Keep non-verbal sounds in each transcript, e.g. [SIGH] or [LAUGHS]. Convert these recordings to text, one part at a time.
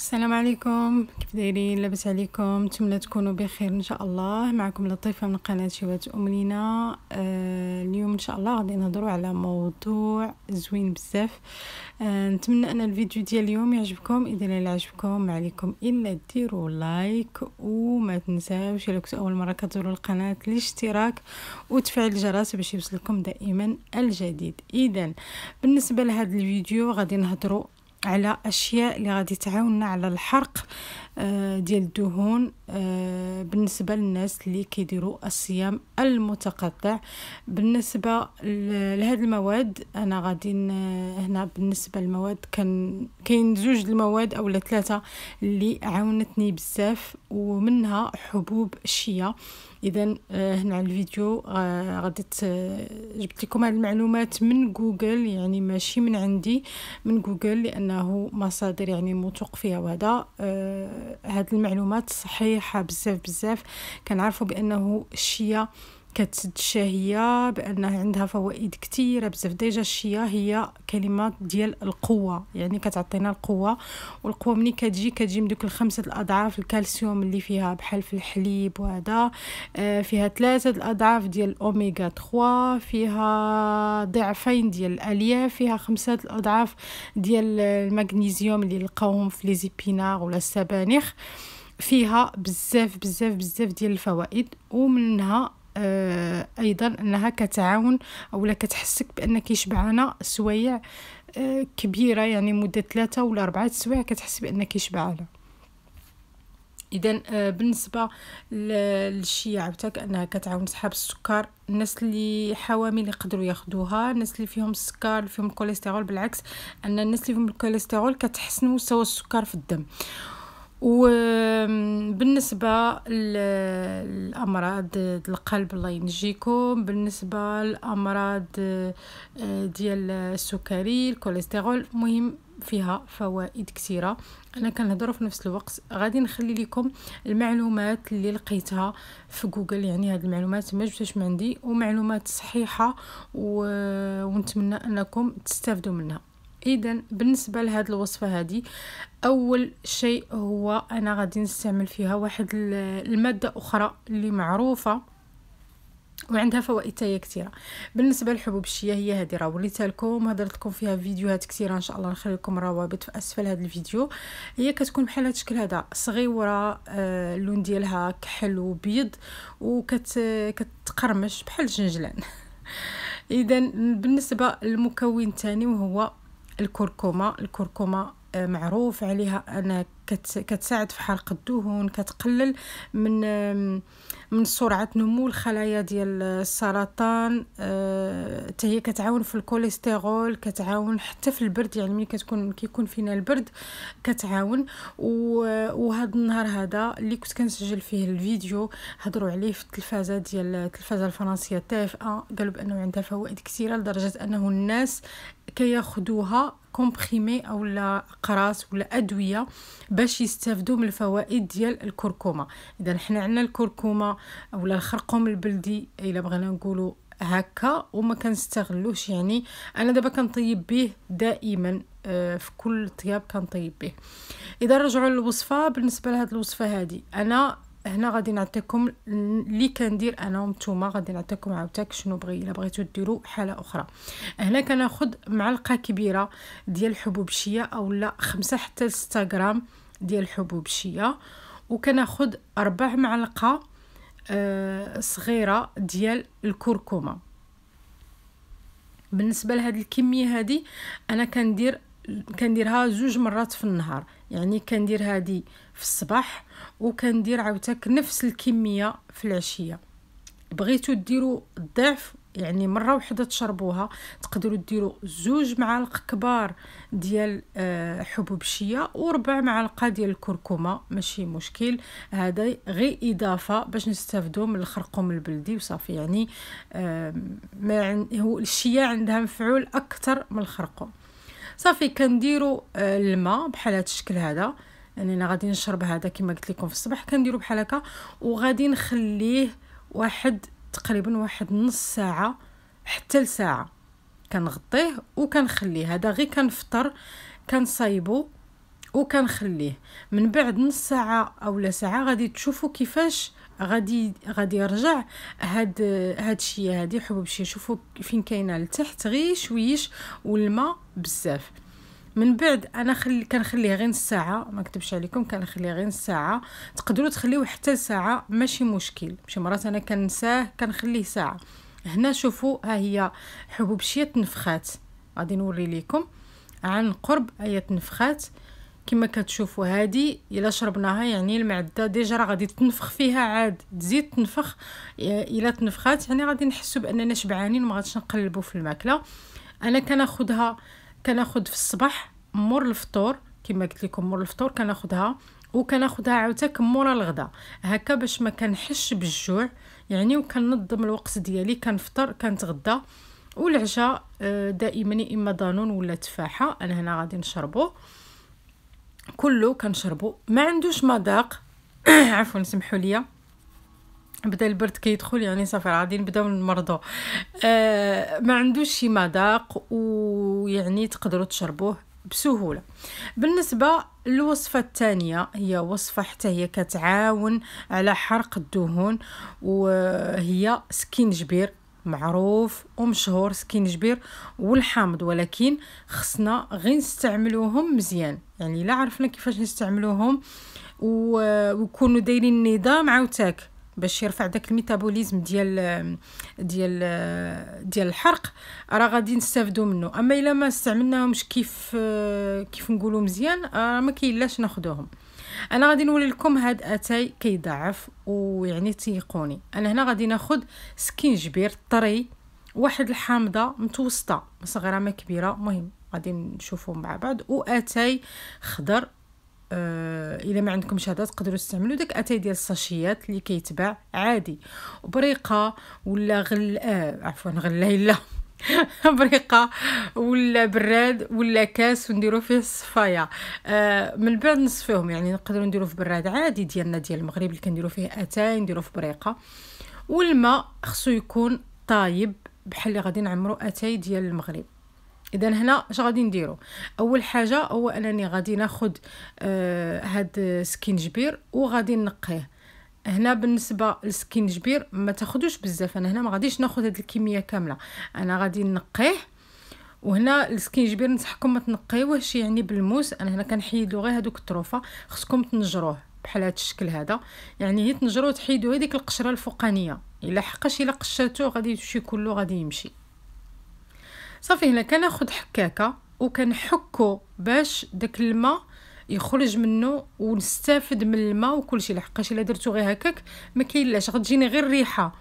السلام عليكم كيف دايرين لاباس عليكم نتمنى تكونوا بخير ان شاء الله معكم لطيفه من قناه شيوات ام لينا آه اليوم ان شاء الله غادي نهضروا على موضوع زوين بزاف آه نتمنى ان الفيديو ديال اليوم يعجبكم اذا لا عجبكم ما عليكم الا ديروا لايك وما تنساوش الا كنتوا اول مره كتزوروا القناه الاشتراك وتفعيل الجرس باش يوصلكم دائما الجديد اذا بالنسبه لهذا الفيديو غادي نهضروا على اشياء اللي غادي تعاوننا على الحرق آه، ديال الدهون آه، بالنسبه للناس اللي كيديروا الصيام المتقطع بالنسبه لهذه المواد انا غادي هنا بالنسبه للمواد كان كاين زوج المواد اولا ثلاثه اللي عاونتني بزاف ومنها حبوب الشيا اذا آه، هنا على الفيديو آه، غادي جبت لكم هذه المعلومات من جوجل يعني ماشي من عندي من جوجل لانه مصادر يعني موثوق فيها وهذا هذه آه، المعلومات صحيحه بزاف بزاف كنعرفوا بانه الشيا كتسد الشهية بأنه عندها فوائد كثيرة بزاف ديجا الشيا هي كلمة ديال القوة يعني كتعطينا القوة والقوة ملي كتجي كتجي من دوك الخمسة الأضعاف الكالسيوم اللي فيها بحال في الحليب وهذا آه، فيها ثلاثة الأضعاف ديال الأوميغا 3 فيها ضعفين ديال الألياف فيها خمسة الأضعاف ديال المغنيسيوم اللي لقاوهم في لي زيبينار ولا السبانخ فيها بزاف بزاف بزاف ديال الفوائد ومنها آه، ايضا انها كتعاون اولا كتحسك بانك شبعانة سوايع آه، كبيره يعني مده ثلاثة ولا أربعة سوايع كتحس بانك كيشبعنا اذا آه، بالنسبه للشي عبتك انها كتعاون سحاب السكر الناس اللي حوامل يقدروا ياخذوها الناس اللي فيهم السكر فيهم الكوليسترول بالعكس ان الناس اللي فيهم الكوليسترول كتحسن مستوى السكر في الدم وبالنسبة للأمراض القلب الله ينجيكم بالنسبة لأمراض آه، ديال السكري الكوليسترول مهم فيها فوائد كثيرة أنا كنهضر في نفس الوقت غادي نخلي لكم المعلومات اللي لقيتها في جوجل يعني هاد المعلومات ما جبتش من عندي ومعلومات صحيحة و... ونتمنى أنكم تستفدوا منها اذا بالنسبه لهاد الوصفه هادي اول شيء هو انا غادي نستعمل فيها واحد الماده اخرى اللي معروفه وعندها فوائد تاهي كثيره بالنسبه للحبوب الشيا هي هذه راه وليتها لكم هضرت لكم فيها فيديوهات كثيره ان شاء الله نخلي لكم روابط في اسفل هذا الفيديو هي كتكون بحال هذا الشكل هذا صغيورة آه، اللون ديالها كحل وبيض وكتقرمش كتقرمش بحال الجنجلان [LAUGHS] اذا بالنسبه للمكون الثاني وهو الكركمة الكركمة آه، معروف عليها أن كتساعد في حرق الدهون كتقلل من من سرعه نمو الخلايا ديال السرطان آه، حتى هي كتعاون في الكوليسترول كتعاون حتى في البرد يعني ملي كتكون كيكون فينا البرد كتعاون وهذا النهار هذا اللي كنت كنسجل فيه الفيديو هضروا عليه في التلفازه ديال التلفازه الفرنسيه تي اف ا قالوا بانه عندها فوائد كثيره لدرجه انه الناس كياخدوها كومبريمي او لا اقراص ولا ادويه باش يستافدوا من الفوائد ديال الكركمه اذا حنا عندنا الكركمه ولا الخرقوم البلدي الا بغينا نقولوا هكا وما كنستغلوش يعني انا دابا كنطيب به دائما آه، في كل طياب كنطيب به اذا رجعوا للوصفه بالنسبه لهاد الوصفه هذه انا هنا غادي نعطيكم اللي كندير انا وانتوما غادي نعطيكم عاوتاك شنو بغي الا بغيتو ديروا حاله اخرى هنا كناخذ معلقه كبيره ديال الحبوبشيه اولا خمسة حتى 6 غرام ديال الحبوبشيه وكناخذ ربع معلقه آه، صغيره ديال الكركمه بالنسبه لهاد الكميه هادي انا كندير كنديرها زوج مرات في النهار يعني كندير هادي في الصباح وكندير عاوتاك نفس الكميه في العشيه بغيتو ديروا الضعف يعني مره وحده تشربوها تقدروا ديروا زوج معالق كبار ديال آه، حبوب الشيا وربع معلقه ديال الكركمه ماشي مشكل هذا غير اضافه باش نستافدوا من الخرقوم البلدي وصافي يعني ما هو الشيا عندها مفعول اكثر من الخرقوم صافي كنديروا آه، الماء بحال هذا الشكل هذا يعني انا غادي نشرب هذا كما قلت لكم في الصباح كنديرو بحال هكا وغادي نخليه واحد تقريبا واحد نص ساعه حتى لساعه كنغطيه وكنخليه هذا غير كنفطر كنصايبو وكنخليه من بعد نص ساعه اولا ساعه غادي تشوفوا كيفاش غادي غادي يرجع هاد هاد الشيء هادي حبوب شي شوفوا فين كاينه لتحت غير شويش والماء بزاف من بعد انا خلي كنخليه غير نص ساعه ما كتبش عليكم كنخليه غير نص ساعه تقدروا تخليوه حتى ساعه ماشي مشكل شي مرات انا كنساه كنخليه ساعه هنا شوفوا ها هي حبوب شيه نفخات غادي نوري لكم عن قرب هي تنفخات كما كتشوفوا هادي الا شربناها يعني المعده ديجا راه غادي تنفخ فيها عاد تزيد تنفخ الا تنفخات يعني غادي نحسوا باننا شبعانين وما غاديش نقلبوا في الماكله انا كناخذها كناخد في الصباح مور الفطور كما قلت لكم مور الفطور كناخدها وكناخذها عاوتاك مورا الغدا هكا باش ما كنحش بالجوع يعني وكننظم الوقت ديالي كنفطر كنتغدى والعشاء آه، دائما يا اما دانون ولا تفاحه انا هنا غادي نشربو كله كنشربو ما عندوش مذاق [COUGHS] عفوا سمحوا لي بدا البرد كيدخل يعني صافي غادي نبداو نمرضوا آه ما عندوش شي مذاق ويعني تقدروا تشربوه بسهوله بالنسبه للوصفه الثانيه هي وصفه حتى هي كتعاون على حرق الدهون وهي سكينجبير معروف ومشهور سكينجبير والحامض ولكن خصنا غير نستعملوهم مزيان يعني الا عرفنا كيفاش نستعملوهم ويكونوا دايرين النظام عاوتاك باش يرفع داك الميتابوليزم ديال ديال ديال الحرق راه غادي نستافدو منه اما الا ما استعملناهمش كيف كيف نقولوا مزيان آه، راه ما كاينلاش ناخذوهم انا غادي نولي لكم هاد اتاي كيضعف ويعني تيقوني انا هنا غادي ناخذ سكينجبير طري واحد الحامضه متوسطه صغيره ما كبيره مهم غادي نشوفهم مع بعض واتاي خضر آه، الا ما عندكمش هذا تقدروا تستعملوا داك اتاي ديال الساشيات اللي كيتباع عادي بريقه ولا غل آه عفوا غلايله [LAUGHS] بريقه ولا براد ولا كاس ونديرو فيه الصفايا آه من بعد نصفيهم يعني نقدروا نديرو في براد عادي ديالنا ديال المغرب اللي كنديرو فيه اتاي نديرو في بريقه والماء خصو يكون طايب بحال اللي غادي نعمرو اتاي ديال المغرب اذا هنا اش غادي نديرو اول حاجه هو انني غادي ناخد آه هاد سكينجبير وغادي نقيه هنا بالنسبه للسكينجبير ما تاخدوش بزاف انا هنا ما غاديش ناخد هاد الكميه كامله انا غادي نقيه وهنا السكينجبير نصحكم ما تنقيوهش يعني بالموس انا هنا كنحيدو غير هادوك الطروفه خصكم تنجروه بحال هاد الشكل هذا يعني هي تنجروه تحيدو هذيك القشره الفوقانيه الا حقاش الا قشرتو غادي يمشي كله غادي يمشي صافي هنا كناخد حكاكه وكنحكو باش داك الماء يخرج منه ونستافد من الماء وكلشي لحقاش الا درتو غير هكاك ما كاينلاش غتجيني غير الريحه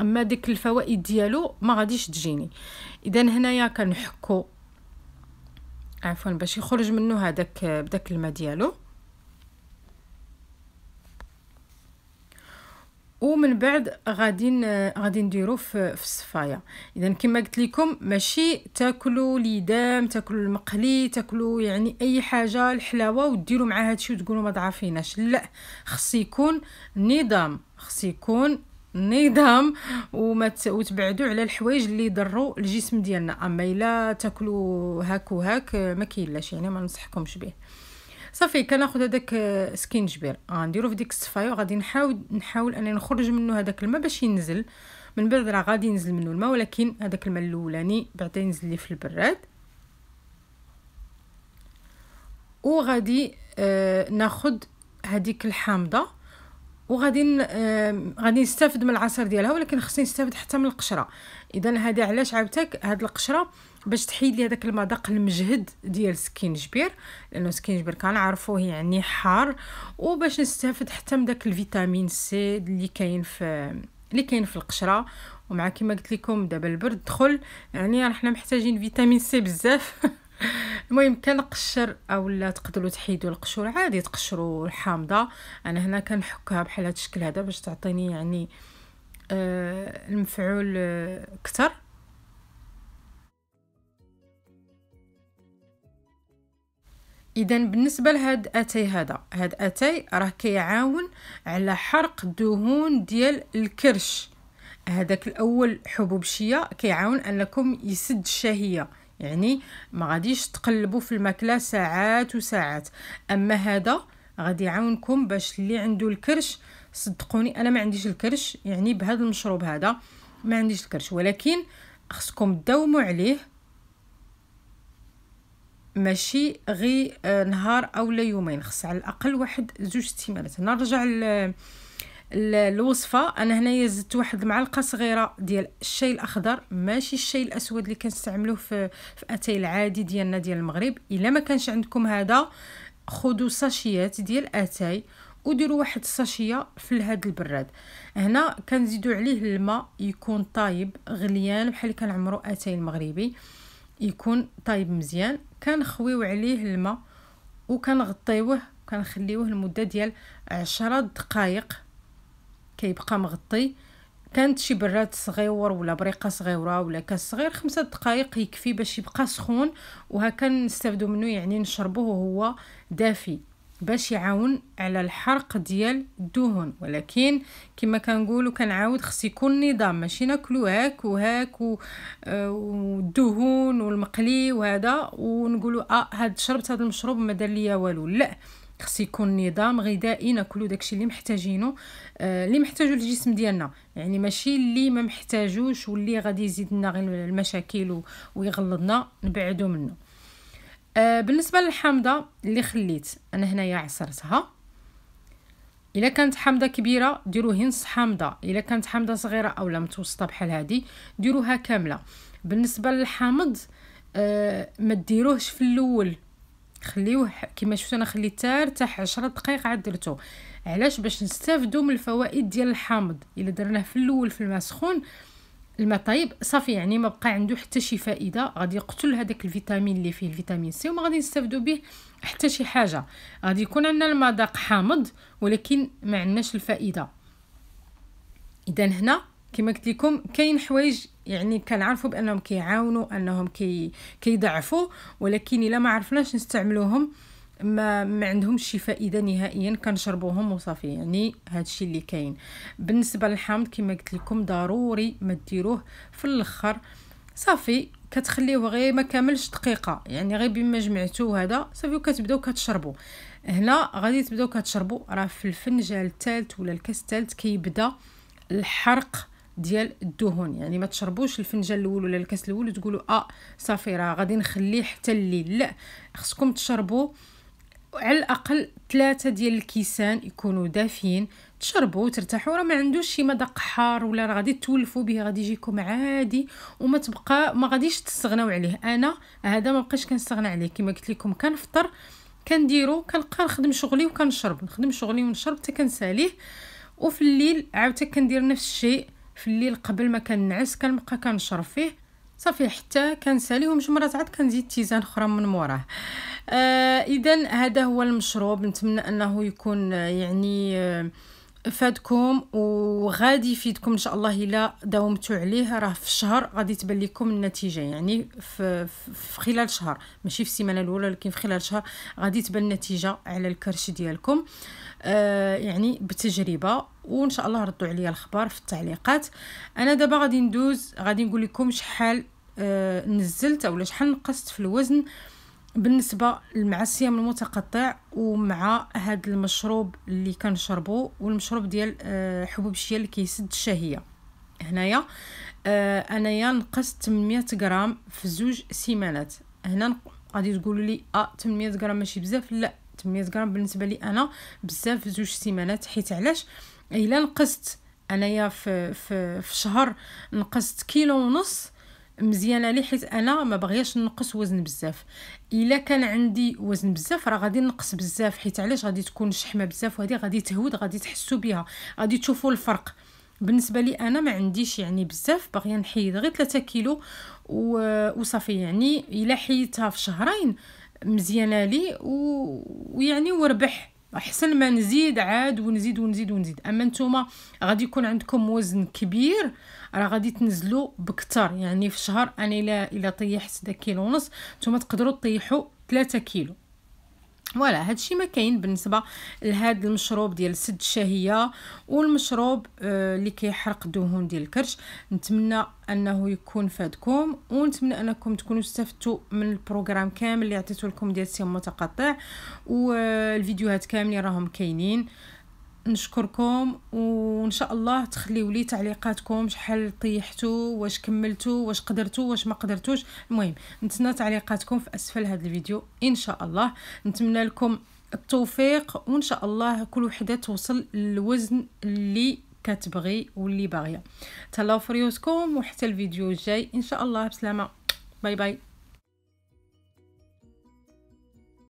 اما ديك الفوائد ديالو ما غاديش تجيني اذا هنايا كنحكو عفوا باش يخرج منه هذاك بداك الماء ديالو ومن بعد غادي غادي نديرو في, في الصفايه اذا كما قلت لكم ماشي تاكلوا ليدام تاكلوا المقلي تاكلوا يعني اي حاجه الحلاوه وديروا معها هادشي وتقولوا ما ضعفيناش لا خص يكون نظام خص يكون نظام وما وتبعدوا على الحوايج اللي يضروا الجسم ديالنا اما الا تاكلوا هاك وهاك ما كاين يعني ما ننصحكمش به صافي كناخذ هذاك آه، سكينجبير غنديرو آه، في ديك الصفايه وغادي نحاول نحاول انني نخرج منه هذاك الماء باش ينزل من بعد راه غادي ينزل منه الماء ولكن هذاك الماء الاولاني بعدا ينزل لي في البراد وغادي آه ناخذ هذيك الحامضه وغادي آه غادي نستافد من العصير ديالها ولكن خصني نستافد حتى من القشره اذا هذه علاش عاوتاك هاد القشره باش تحيد لي هذاك المذاق المجهد ديال سكينجبير لانه سكينجبير كنعرفوه يعني حار وباش نستافد حتى من داك الفيتامين سي اللي كاين في اللي كاين في القشره ومع كما قلت لكم دابا البرد دخل يعني حنا محتاجين فيتامين سي بزاف [LAUGHS] المهم كنقشر اولا تقدروا تحيدوا القشور عادي تقشروا الحامضه انا هنا كنحكها بحال هذا الشكل هذا باش تعطيني يعني آه المفعول آه كتر اذا بالنسبه لهاد اتاي هذا هاد اتاي راه كيعاون على حرق الدهون ديال الكرش هذاك الاول حبوب شيا كيعاون انكم يسد الشهيه يعني ما غاديش تقلبوا في الماكله ساعات وساعات اما هذا غادي يعاونكم باش اللي عنده الكرش صدقوني انا ما عنديش الكرش يعني بهذا المشروب هذا ما عنديش الكرش ولكن خصكم تداوموا عليه ماشي غي آه، نهار او لا يومين خص على الاقل واحد زوج استمارات نرجع الوصفه انا هنايا زدت واحد المعلقه صغيره ديال الشاي الاخضر ماشي الشاي الاسود اللي كنستعملوه في في اتاي العادي ديالنا ديال المغرب الا ما كانش عندكم هذا خذوا ساشيات ديال اتاي وديروا واحد الساشيه في هاد البراد هنا كنزيدوا عليه الماء يكون طايب غليان بحال اللي كنعمروا اتاي المغربي يكون طايب مزيان كنخويو عليه الماء وكنغطيوه كنخليوه لمده ديال عشرة دقائق كيبقى مغطي كانت شي براد صغيور ولا بريقه صغيره ولا كاس صغير خمسة دقائق يكفي باش يبقى سخون وهكا نستافدو منه يعني نشربوه وهو دافي باش يعاون على الحرق ديال الدهون ولكن كما كنقولوا كنعاود خص يكون نظام ماشي ناكلو هاك وهاك آه، والدهون والمقلي وهذا ونقولوا اه هاد شربت هاد المشروب ما دار ليا والو لا خص يكون نظام غذائي ناكلو داكشي اللي محتاجينه آه اللي محتاجو الجسم ديالنا يعني ماشي اللي ما محتاجوش واللي غادي يزيد لنا غير المشاكل ويغلظنا نبعدو منه آه، بالنسبه للحامضه اللي خليت انا هنايا عصرتها الا كانت حامضه كبيره ديروا نص حامضه الا كانت حامضه صغيره او لا متوسطه بحال هذه ديروها كامله بالنسبه للحامض آه، ما ديروهش في الاول خليوه كما شفتوا انا خليت ارتاح 10 دقائق عاد درتو علاش باش نستافدوا من الفوائد ديال الحامض الا درناه في الاول في الماء سخون الماء طايب صافي يعني ما بقى عنده حتى شي فائده غادي يقتل هذاك الفيتامين اللي فيه الفيتامين سي وما غادي نستافدوا به حتى شي حاجه غادي يكون عندنا المذاق حامض ولكن ما عندناش الفائده اذا هنا كما قلت لكم كاين حوايج يعني كنعرفوا بانهم كيعاونوا انهم كي كيضعفوا ولكن الا ما عرفناش نستعملوهم ما ما عندهمش شي فائده نهائيا كنشربوهم وصافي يعني هادشي اللي كاين بالنسبه للحامض كما قلت لكم ضروري ما ديروه في الاخر صافي كتخليوه غير ما كاملش دقيقه يعني غير بما جمعتو هذا صافي وكتبداو كتشربوا هنا غادي تبداو كتشربوا راه في الفنجان الثالث ولا الكاس الثالث كيبدا الحرق ديال الدهون يعني ما تشربوش الفنجان الاول ولا الكاس الاول وتقولوا اه صافي راه غادي نخليه حتى الليل لا خصكم تشربوه على الاقل ثلاثه ديال الكيسان يكونوا دافيين تشربوا وترتاحوا راه ما عندوش شي مذاق حار ولا راه غادي تولفوا به غادي يجيكم عادي وما تبقى ما غاديش تستغناو عليه انا هذا ما بقيتش كنستغنى عليه كما قلت لكم كنفطر كنديرو كنبقى نخدم شغلي وكنشرب نخدم شغلي ونشرب حتى كنساليه وفي الليل عاوتاني كندير نفس الشيء في الليل قبل ما كنعس كنبقى كنشرب فيه صافي حتى كنساليهم جوج مرات عاد كنزيد تيزان اخرى من موراه آه اذا هذا هو المشروب نتمنى انه يكون آه، يعني آه، فادكم وغادي يفيدكم ان شاء الله الا داومتوا عليه راه في شهر غادي تبان لكم النتيجه يعني في, في خلال شهر ماشي في السيمانه الاولى ولكن في خلال شهر غادي تبان النتيجه على الكرش ديالكم آه يعني بتجربه وان شاء الله ردوا عليا الخبر في التعليقات انا دابا غادي ندوز غادي نقول لكم شحال آه، نزلت اولا شحال نقصت في الوزن بالنسبه مع الصيام المتقطع ومع هذا المشروب اللي كنشربو والمشروب ديال آه، حبوب الشيا اللي كيسد الشهيه هنايا آه انايا نقصت 800 غرام في زوج سيمانات هنا غادي تقولوا لي اه 800 غرام ماشي بزاف لا 800 غرام بالنسبه لي انا بزاف في زوج سيمانات حيت علاش الا نقصت انايا في, في في شهر نقصت كيلو ونص مزيانه لي حيت انا ما بغياش نقص وزن بزاف الا كان عندي وزن بزاف راه غادي نقص بزاف حيت علاش غادي تكون شحمه بزاف وهذه غادي تهود غادي تحسوا بها غادي تشوفوا الفرق بالنسبه لي انا ما عنديش يعني بزاف باغي نحيد غير 3 كيلو و... وصافي يعني الا حيدتها في شهرين مزيانه لي و... ويعني وربح احسن ما نزيد عاد ونزيد ونزيد ونزيد اما نتوما غادي يكون عندكم وزن كبير راه غادي تنزلوا بكثر يعني في شهر انا الا الا طيحت داك كيلو ونص نتوما تقدروا تطيحوا 3 كيلو فوالا هادشي ما كاين بالنسبه لهاد المشروب ديال السد الشهيه والمشروب آه، اللي آه كيحرق الدهون ديال الكرش نتمنى انه يكون فادكم ونتمنى انكم تكونوا استفدتوا من البروغرام كامل اللي عطيتو لكم ديال السيم المتقطع والفيديوهات كاملين راهم كاينين نشكركم وان شاء الله تخليو لي تعليقاتكم شحال طيحتوا واش كملتوا واش قدرتوا واش ما قدرتوش المهم نتمنى تعليقاتكم في اسفل هذا الفيديو ان شاء الله نتمنى لكم التوفيق وان شاء الله كل وحده توصل للوزن اللي كتبغي واللي باغيه تهلاو في ريوسكم وحتى الفيديو الجاي ان شاء الله بسلامه باي باي